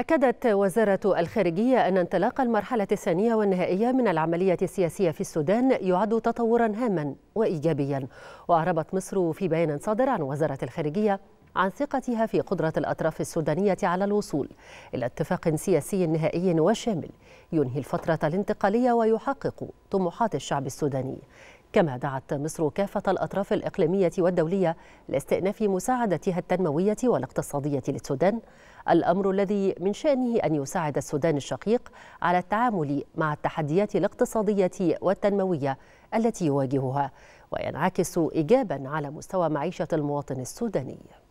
أكدت وزارة الخارجية أن انطلاق المرحلة الثانية والنهائية من العملية السياسية في السودان يعد تطورا هاما وإيجابيا وأعربت مصر في بيان صادر عن وزارة الخارجية عن ثقتها في قدرة الأطراف السودانية على الوصول إلى اتفاق سياسي نهائي وشامل ينهي الفترة الانتقالية ويحقق طموحات الشعب السوداني كما دعت مصر كافة الأطراف الإقليمية والدولية لاستئناف مساعدتها التنموية والاقتصادية للسودان الأمر الذي من شأنه أن يساعد السودان الشقيق على التعامل مع التحديات الاقتصادية والتنموية التي يواجهها وينعكس إيجابا على مستوى معيشة المواطن السوداني